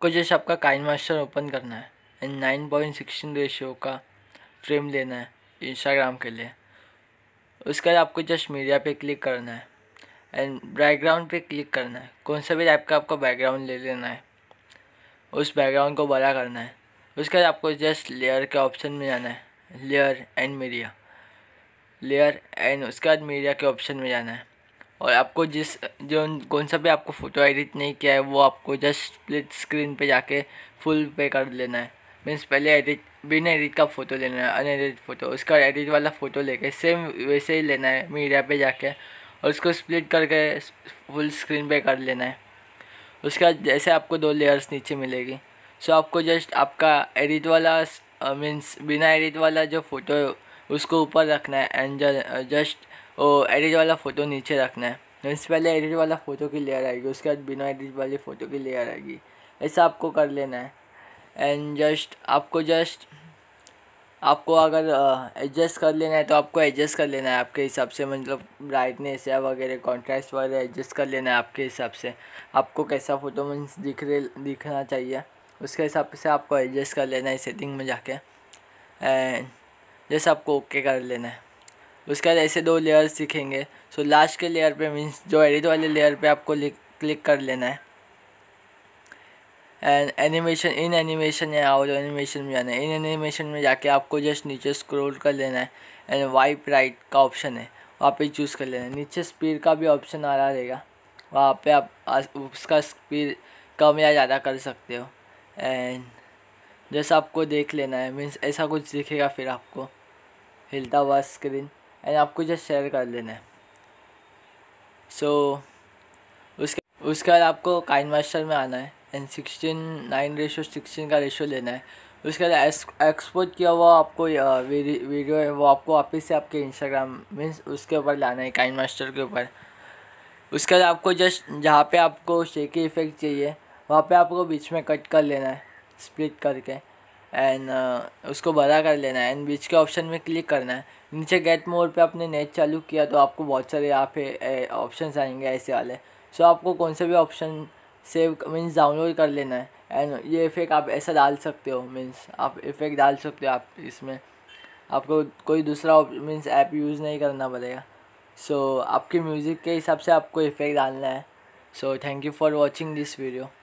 आपको जैसे आपका काइन मास्टर ओपन करना है and nine point sixteen ratio का फ्रेम लेना है इंस्टाग्राम के लिए उसके बाद आपको जस्ट मीडिया पे क्लिक करना है एंड बैकग्राउंड पे क्लिक करना है कौन सा भी टाइप का आपको बैकग्राउंड ले लेना है उस बैकग्राउंड को बड़ा करना है उसके बाद आपको जस्ट लेयर के ऑप्शन में जाना है layer and media layer and उसके बाद मीडिया के ऑप्शन में जाना है और आपको जिस जो कौन सा भी आपको फ़ोटो एडिट नहीं किया है वो आपको जस्ट स्प्लिट स्क्रीन पे जाके फुल पे कर लेना है मीन्स पहले एडिट बिना एडिट का फ़ोटो लेना है अनएडिट फ़ोटो उसका एडिट वाला फ़ोटो लेके सेम वैसे ही लेना है मीडिया पे जाके और उसको स्प्लिट करके फुल स्क्रीन पे कर लेना है उसके बाद जैसे आपको दो लेयर्स नीचे मिलेगी सो आपको जस्ट आपका एडिट वाला मीन्स uh, बिना एडिट वाला जो फ़ोटो है उसको ऊपर रखना है एंड जस्ट एडिट वाला फ़ोटो नीचे रखना है इससे पहले एडिट वाला फ़ोटो की लेयर आएगी उसके बाद बिना एडिट वाली फ़ोटो की लेयर आएगी ऐसा आपको कर लेना है एंड जस्ट आपको जस्ट आपको अगर एडजस्ट कर लेना है तो आपको एडजस्ट कर लेना है आपके हिसाब से मतलब ब्राइटनेस या वगैरह कॉन्ट्रास्ट वगैरह एडजस्ट कर लेना है आपके हिसाब से आपको कैसा फ़ोटो मीन्स दिख रहे दिखना चाहिए उसके हिसाब से आपको एडजस्ट कर लेना है सेटिंग में जाके एंड जैसे आपको ओके कर लेना है उसके बाद ऐसे दो लेयर्स दिखेंगे सो लास्ट के लेयर पे मीन्स जो एडिट वाले लेयर पे आपको क्लिक कर लेना है एंड एनिमेशन इन एनिमेशन या और एनिमेशन में जाना है इन एनिमेशन में जाके आपको जस्ट नीचे स्क्रोल कर लेना है एंड वाइप राइट का ऑप्शन है वहाँ पर चूज़ कर लेना है नीचे स्पीड का भी ऑप्शन आ रहा रहेगा वहाँ पे आप उसका स्पीड कम या ज़्यादा कर सकते हो एंड जैसा आपको देख लेना है मीन्स ऐसा कुछ दिखेगा फिर आपको हिलता हुआ स्क्रीन एंड आपको जस्ट शेयर कर लेना है सो so, उसके उसके बाद आपको काइन मास्टर में आना है and sixteen nine ratio sixteen का रेशो लेना है उसके बाद एक्सपोर्ट किया हुआ आपको वीडियो है वो आपको वापस से आपके इंस्टाग्राम मीन्स उसके ऊपर लाना है काइन मास्टर के ऊपर उसके बाद आपको जस्ट जहाँ पे आपको शेकी इफ़ेक्ट चाहिए वहाँ पे आपको बीच में कट कर लेना है स्प्लिट करके एंड uh, उसको बड़ा कर लेना है एंड बीच के ऑप्शन में क्लिक करना है नीचे गेट मोड पे आपने नेट चालू किया तो आपको बहुत सारे यहाँ पे ऑप्शन आएंगे ऐसे वाले सो so, आपको कौन से भी ऑप्शन सेव मीन्स डाउनलोड कर लेना है एंड ये इफ़ेक्ट आप ऐसा डाल सकते हो मीन्स आप इफ़ेक्ट डाल सकते हो आप इसमें आपको कोई दूसरा मीन्स ऐप यूज़ नहीं करना पड़ेगा सो so, आपके म्यूज़िक के हिसाब से आपको इफ़ेक्ट डालना है so thank you for watching this video